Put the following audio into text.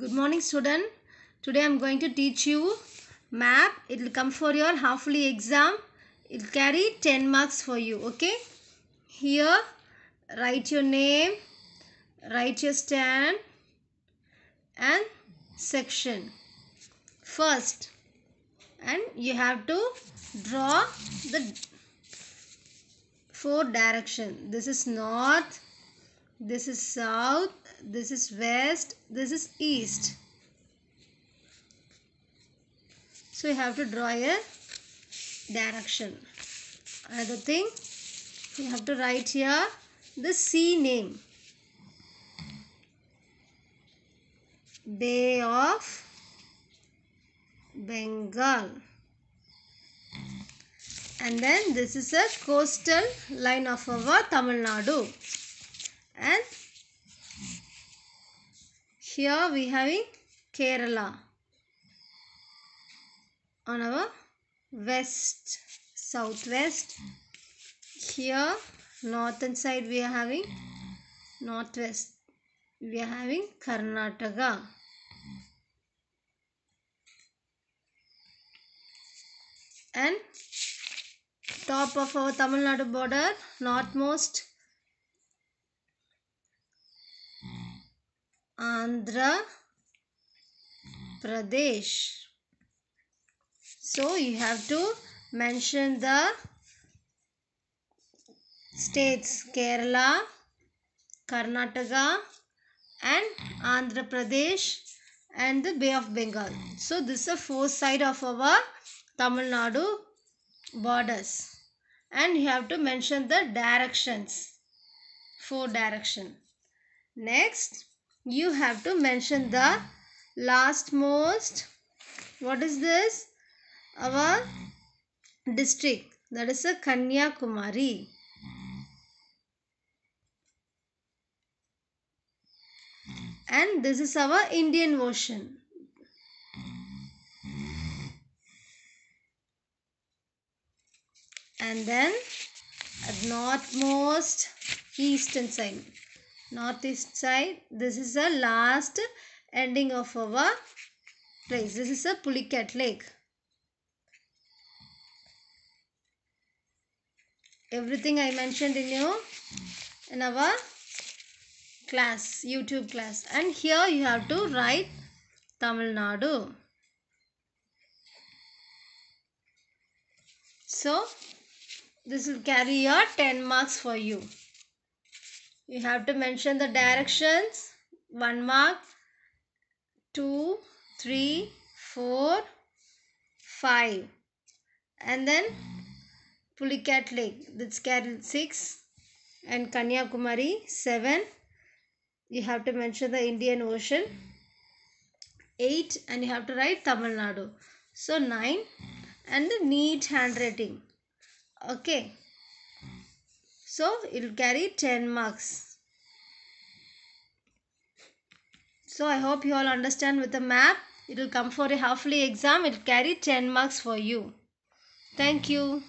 Good morning student. Today I am going to teach you map. It will come for your halfly exam. It will carry 10 marks for you. Okay. Here write your name, write your stand and section. First and you have to draw the four direction. This is north, this is south this is west this is east so you have to draw a direction another thing you have to write here the sea name bay of bengal and then this is a coastal line of our tamil nadu and here we having Kerala on our west southwest here northern side we are having northwest we are having Karnataka and top of our Tamil Nadu border northmost Andhra Pradesh. so you have to mention the states kerala karnataka and andhra pradesh and the bay of bengal so this is the four side of our tamil nadu borders and you have to mention the directions four direction next you have to mention the last most what is this our district that is a Kanyakumari and this is our Indian Ocean and then at northmost eastern side northeast side. This is the last ending of our place. This is a Pulikat lake. Everything I mentioned in you in our class, YouTube class. And here you have to write Tamil Nadu. So, this will carry your 10 marks for you you have to mention the directions one mark two three four five and then Pulicat Lake that's Kerala 6 and Kanyakumari 7 you have to mention the Indian Ocean 8 and you have to write Tamil Nadu so 9 and the neat handwriting okay so it will carry 10 marks. So I hope you all understand with the map. It will come for a halfly exam. It will carry 10 marks for you. Thank you.